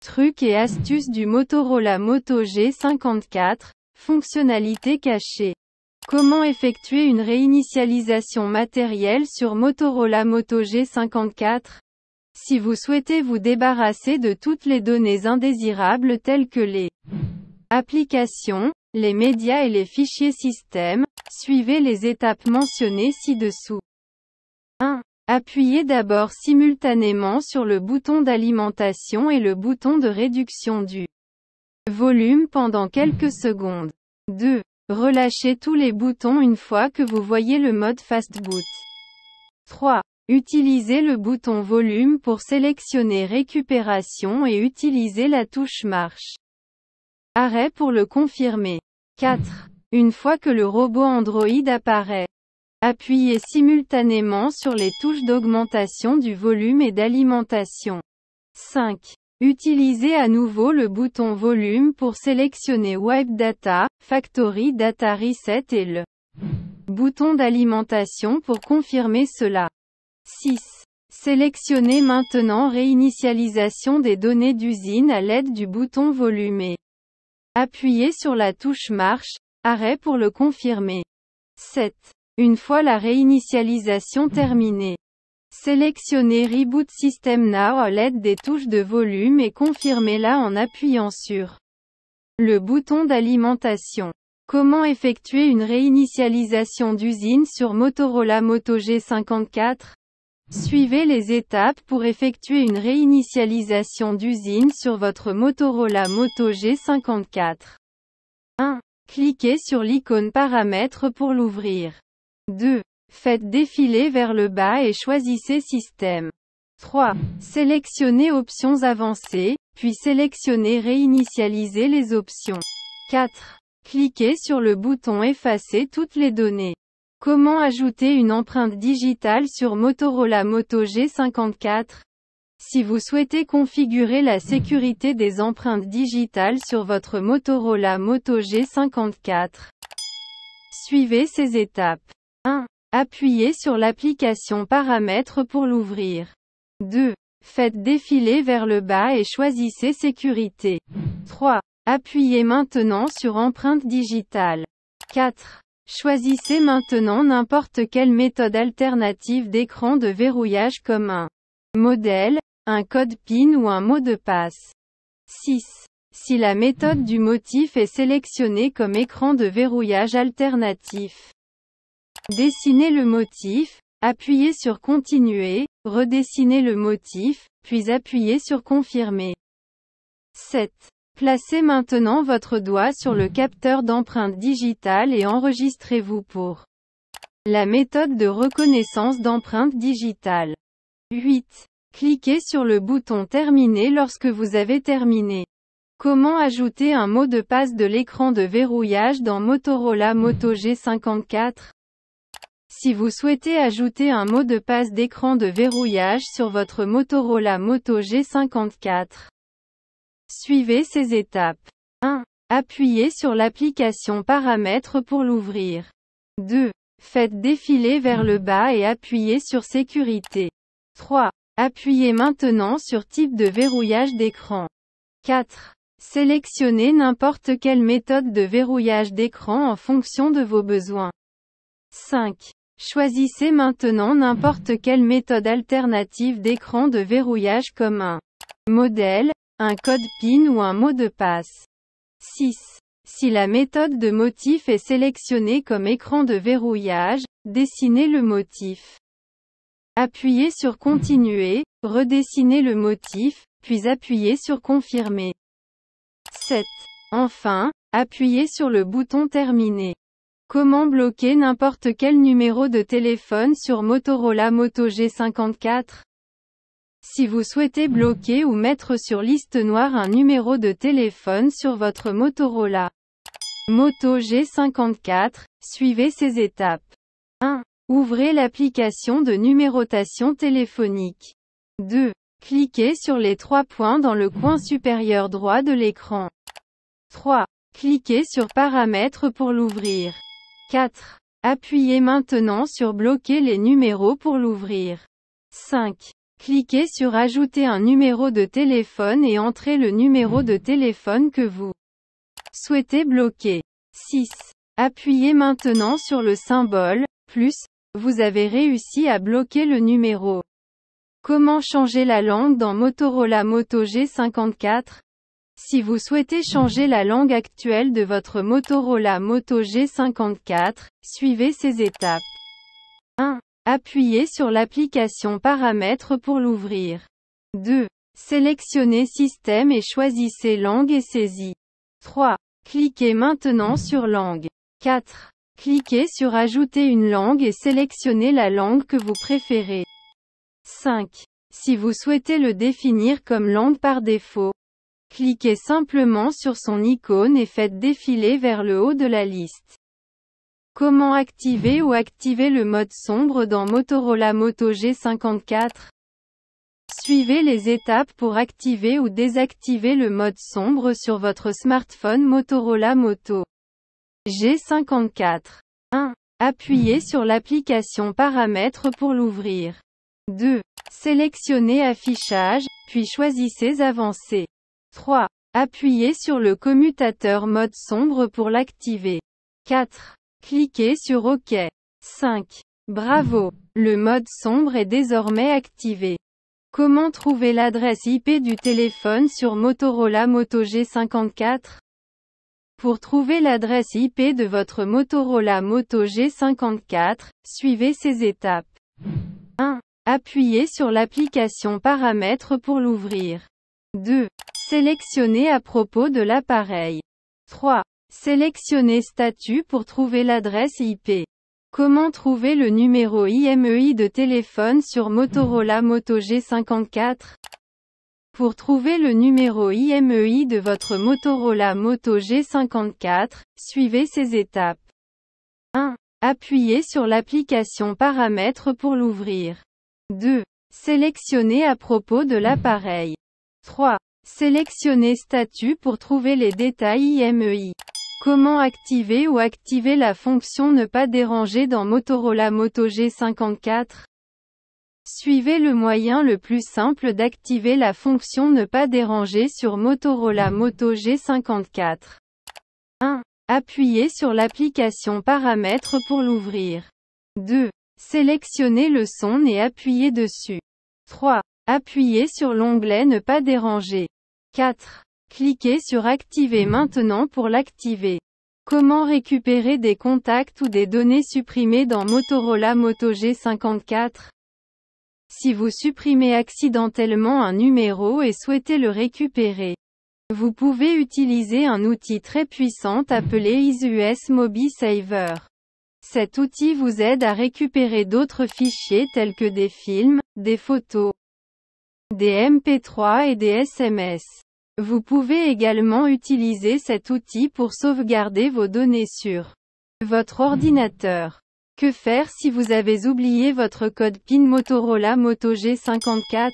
Trucs et astuces du Motorola Moto G54, fonctionnalités cachées. Comment effectuer une réinitialisation matérielle sur Motorola Moto G54 Si vous souhaitez vous débarrasser de toutes les données indésirables telles que les applications, les médias et les fichiers système, suivez les étapes mentionnées ci-dessous. 1. Appuyez d'abord simultanément sur le bouton d'alimentation et le bouton de réduction du volume pendant quelques secondes. 2. Relâchez tous les boutons une fois que vous voyez le mode Fast Boot. 3. Utilisez le bouton volume pour sélectionner récupération et utilisez la touche marche. Arrêt pour le confirmer. 4. Une fois que le robot Android apparaît, Appuyez simultanément sur les touches d'augmentation du volume et d'alimentation. 5. Utilisez à nouveau le bouton volume pour sélectionner Wipe Data, Factory Data Reset et le bouton d'alimentation pour confirmer cela. 6. Sélectionnez maintenant réinitialisation des données d'usine à l'aide du bouton volume et appuyez sur la touche marche, arrêt pour le confirmer. 7. Une fois la réinitialisation terminée, sélectionnez Reboot System Now à l'aide des touches de volume et confirmez-la en appuyant sur le bouton d'alimentation. Comment effectuer une réinitialisation d'usine sur Motorola Moto G54 Suivez les étapes pour effectuer une réinitialisation d'usine sur votre Motorola Moto G54. 1. Cliquez sur l'icône paramètres pour l'ouvrir. 2. Faites défiler vers le bas et choisissez Système. 3. Sélectionnez Options avancées, puis sélectionnez Réinitialiser les options. 4. Cliquez sur le bouton Effacer toutes les données. Comment ajouter une empreinte digitale sur Motorola Moto G54 Si vous souhaitez configurer la sécurité des empreintes digitales sur votre Motorola Moto G54, suivez ces étapes. 1. Appuyez sur l'application Paramètres pour l'ouvrir. 2. Faites défiler vers le bas et choisissez Sécurité. 3. Appuyez maintenant sur Empreinte digitale. 4. Choisissez maintenant n'importe quelle méthode alternative d'écran de verrouillage comme un modèle, un code PIN ou un mot de passe. 6. Si la méthode du motif est sélectionnée comme écran de verrouillage alternatif, Dessinez le motif, appuyez sur Continuer, redessinez le motif, puis appuyez sur Confirmer. 7. Placez maintenant votre doigt sur le capteur d'empreinte digitale et enregistrez-vous pour la méthode de reconnaissance d'empreinte digitale. 8. Cliquez sur le bouton Terminer lorsque vous avez terminé. Comment ajouter un mot de passe de l'écran de verrouillage dans Motorola Moto G54 si vous souhaitez ajouter un mot de passe d'écran de verrouillage sur votre Motorola Moto G54, suivez ces étapes. 1. Appuyez sur l'application Paramètres pour l'ouvrir. 2. Faites défiler vers le bas et appuyez sur Sécurité. 3. Appuyez maintenant sur Type de verrouillage d'écran. 4. Sélectionnez n'importe quelle méthode de verrouillage d'écran en fonction de vos besoins. 5. Choisissez maintenant n'importe quelle méthode alternative d'écran de verrouillage comme un modèle, un code PIN ou un mot de passe. 6. Si la méthode de motif est sélectionnée comme écran de verrouillage, dessinez le motif. Appuyez sur Continuer, redessinez le motif, puis appuyez sur Confirmer. 7. Enfin, appuyez sur le bouton Terminer. Comment bloquer n'importe quel numéro de téléphone sur Motorola Moto G54 Si vous souhaitez bloquer ou mettre sur liste noire un numéro de téléphone sur votre Motorola Moto G54, suivez ces étapes. 1. Ouvrez l'application de numérotation téléphonique. 2. Cliquez sur les trois points dans le coin supérieur droit de l'écran. 3. Cliquez sur Paramètres pour l'ouvrir. 4. Appuyez maintenant sur Bloquer les numéros pour l'ouvrir. 5. Cliquez sur Ajouter un numéro de téléphone et entrez le numéro de téléphone que vous souhaitez bloquer. 6. Appuyez maintenant sur le symbole, plus, vous avez réussi à bloquer le numéro. Comment changer la langue dans Motorola Moto G54 si vous souhaitez changer la langue actuelle de votre Motorola Moto G54, suivez ces étapes. 1. Appuyez sur l'application Paramètres pour l'ouvrir. 2. Sélectionnez Système et choisissez Langue et saisie. 3. Cliquez maintenant sur Langue. 4. Cliquez sur Ajouter une langue et sélectionnez la langue que vous préférez. 5. Si vous souhaitez le définir comme langue par défaut, Cliquez simplement sur son icône et faites défiler vers le haut de la liste. Comment activer ou activer le mode sombre dans Motorola Moto G54 Suivez les étapes pour activer ou désactiver le mode sombre sur votre smartphone Motorola Moto G54. 1. Appuyez sur l'application Paramètres pour l'ouvrir. 2. Sélectionnez Affichage, puis choisissez Avancer. 3. Appuyez sur le commutateur mode sombre pour l'activer. 4. Cliquez sur OK. 5. Bravo Le mode sombre est désormais activé. Comment trouver l'adresse IP du téléphone sur Motorola Moto G54 Pour trouver l'adresse IP de votre Motorola Moto G54, suivez ces étapes. 1. Appuyez sur l'application Paramètres pour l'ouvrir. 2. Sélectionnez à propos de l'appareil. 3. Sélectionnez Statut pour trouver l'adresse IP. Comment trouver le numéro IMEI e de téléphone sur Motorola Moto G54 Pour trouver le numéro IMEI e de votre Motorola Moto G54, suivez ces étapes. 1. Appuyez sur l'application Paramètres pour l'ouvrir. 2. Sélectionnez à propos de l'appareil. 3. Sélectionnez Statut pour trouver les détails IMEI. E Comment activer ou activer la fonction Ne pas déranger dans Motorola Moto G54 Suivez le moyen le plus simple d'activer la fonction Ne pas déranger sur Motorola Moto G54. 1. Appuyez sur l'application Paramètres pour l'ouvrir. 2. Sélectionnez le son et appuyez dessus. 3. Appuyez sur l'onglet Ne pas déranger. 4. Cliquez sur Activer maintenant pour l'activer. Comment récupérer des contacts ou des données supprimées dans Motorola Moto G54 Si vous supprimez accidentellement un numéro et souhaitez le récupérer, vous pouvez utiliser un outil très puissant appelé ISUS Mobi Saver. Cet outil vous aide à récupérer d'autres fichiers tels que des films, des photos, des MP3 et des SMS. Vous pouvez également utiliser cet outil pour sauvegarder vos données sur votre ordinateur. Que faire si vous avez oublié votre code PIN Motorola Moto G54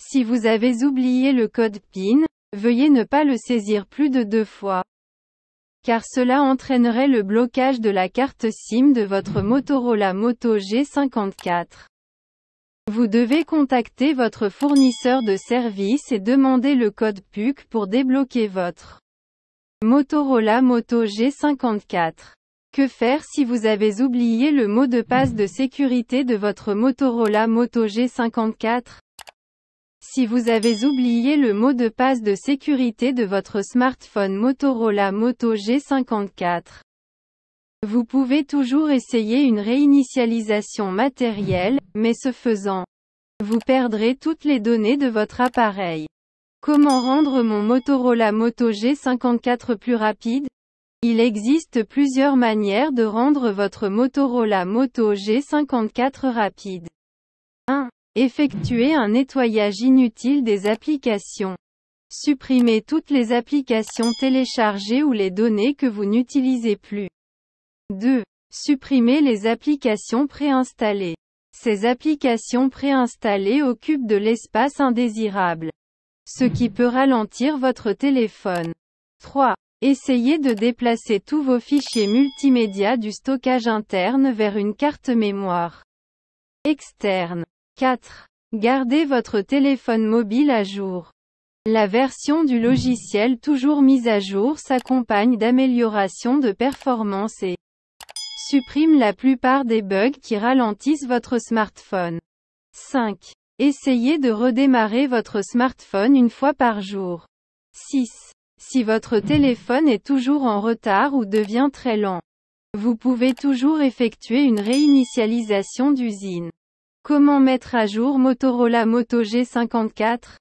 Si vous avez oublié le code PIN, veuillez ne pas le saisir plus de deux fois. Car cela entraînerait le blocage de la carte SIM de votre Motorola Moto G54. Vous devez contacter votre fournisseur de service et demander le code PUC pour débloquer votre Motorola Moto G54. Que faire si vous avez oublié le mot de passe de sécurité de votre Motorola Moto G54 Si vous avez oublié le mot de passe de sécurité de votre smartphone Motorola Moto G54, vous pouvez toujours essayer une réinitialisation matérielle, mais ce faisant, vous perdrez toutes les données de votre appareil. Comment rendre mon Motorola Moto G54 plus rapide Il existe plusieurs manières de rendre votre Motorola Moto G54 rapide. 1. Effectuez un nettoyage inutile des applications. Supprimez toutes les applications téléchargées ou les données que vous n'utilisez plus. 2. Supprimer les applications préinstallées. Ces applications préinstallées occupent de l'espace indésirable, ce qui peut ralentir votre téléphone. 3. Essayez de déplacer tous vos fichiers multimédia du stockage interne vers une carte mémoire externe. 4. Gardez votre téléphone mobile à jour. La version du logiciel toujours mise à jour s'accompagne d'améliorations de performance et Supprime la plupart des bugs qui ralentissent votre smartphone. 5. Essayez de redémarrer votre smartphone une fois par jour. 6. Si votre téléphone est toujours en retard ou devient très lent, vous pouvez toujours effectuer une réinitialisation d'usine. Comment mettre à jour Motorola Moto G54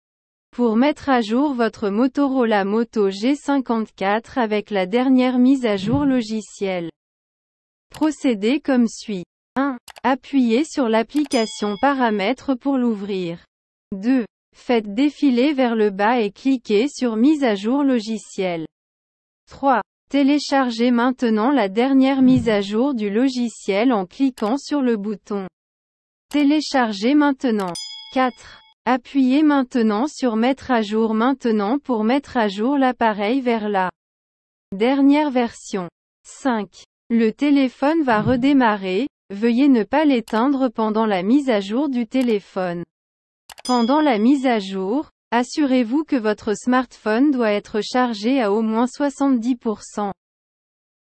Pour mettre à jour votre Motorola Moto G54 avec la dernière mise à jour logicielle, Procédez comme suit. 1. Appuyez sur l'application Paramètres pour l'ouvrir. 2. Faites défiler vers le bas et cliquez sur Mise à jour logiciel. 3. Téléchargez maintenant la dernière mise à jour du logiciel en cliquant sur le bouton Téléchargez maintenant. 4. Appuyez maintenant sur Mettre à jour maintenant pour mettre à jour l'appareil vers la dernière version. 5. Le téléphone va redémarrer, veuillez ne pas l'éteindre pendant la mise à jour du téléphone. Pendant la mise à jour, assurez-vous que votre smartphone doit être chargé à au moins 70%.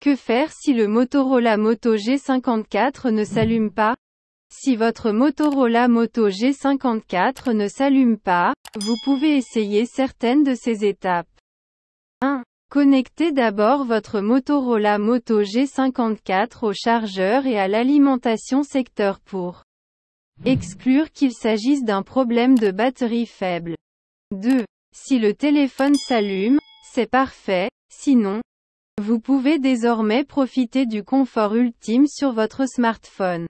Que faire si le Motorola Moto G54 ne s'allume pas Si votre Motorola Moto G54 ne s'allume pas, vous pouvez essayer certaines de ces étapes. Connectez d'abord votre Motorola Moto G54 au chargeur et à l'alimentation secteur pour exclure qu'il s'agisse d'un problème de batterie faible. 2. Si le téléphone s'allume, c'est parfait, sinon, vous pouvez désormais profiter du confort ultime sur votre smartphone.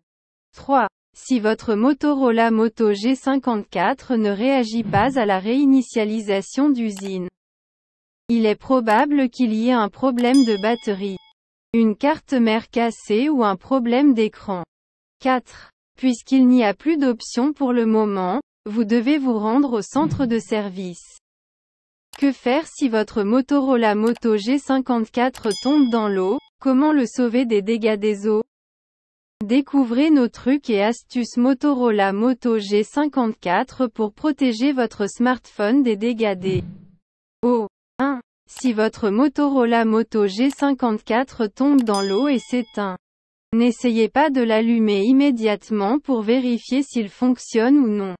3. Si votre Motorola Moto G54 ne réagit pas à la réinitialisation d'usine, il est probable qu'il y ait un problème de batterie, une carte mère cassée ou un problème d'écran. 4. Puisqu'il n'y a plus d'options pour le moment, vous devez vous rendre au centre de service. Que faire si votre Motorola Moto G54 tombe dans l'eau Comment le sauver des dégâts des eaux Découvrez nos trucs et astuces Motorola Moto G54 pour protéger votre smartphone des dégâts des eaux. 1. Si votre Motorola Moto G54 tombe dans l'eau et s'éteint, n'essayez pas de l'allumer immédiatement pour vérifier s'il fonctionne ou non,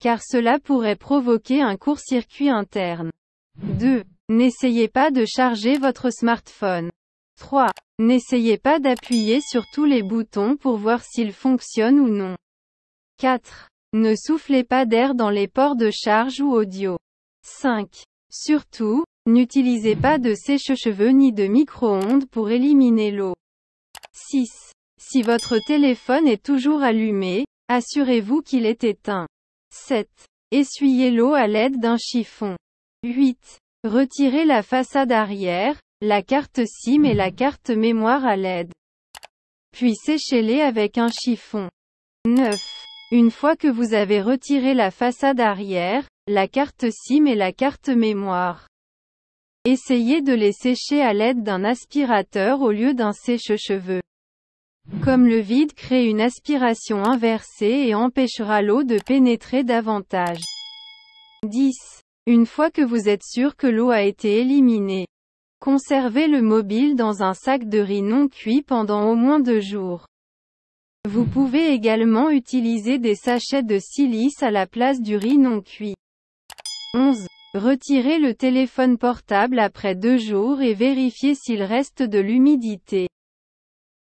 car cela pourrait provoquer un court-circuit interne. 2. N'essayez pas de charger votre smartphone. 3. N'essayez pas d'appuyer sur tous les boutons pour voir s'il fonctionne ou non. 4. Ne soufflez pas d'air dans les ports de charge ou audio. 5. Surtout, N'utilisez pas de sèche-cheveux ni de micro-ondes pour éliminer l'eau. 6. Si votre téléphone est toujours allumé, assurez-vous qu'il est éteint. 7. Essuyez l'eau à l'aide d'un chiffon. 8. Retirez la façade arrière, la carte SIM et la carte mémoire à l'aide. Puis séchez-les avec un chiffon. 9. Une fois que vous avez retiré la façade arrière, la carte SIM et la carte mémoire, Essayez de les sécher à l'aide d'un aspirateur au lieu d'un sèche-cheveux. Comme le vide crée une aspiration inversée et empêchera l'eau de pénétrer davantage. 10. Une fois que vous êtes sûr que l'eau a été éliminée, conservez le mobile dans un sac de riz non cuit pendant au moins deux jours. Vous pouvez également utiliser des sachets de silice à la place du riz non cuit. 11. Retirez le téléphone portable après deux jours et vérifiez s'il reste de l'humidité.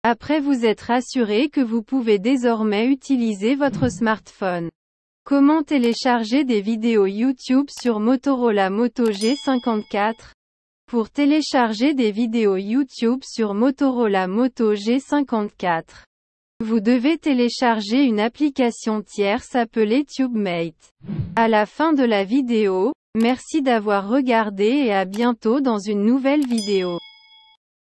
Après vous êtes assuré que vous pouvez désormais utiliser votre smartphone. Comment télécharger des vidéos YouTube sur Motorola Moto G54 Pour télécharger des vidéos YouTube sur Motorola Moto G54, vous devez télécharger une application tierce appelée TubeMate. À la fin de la vidéo, Merci d'avoir regardé et à bientôt dans une nouvelle vidéo.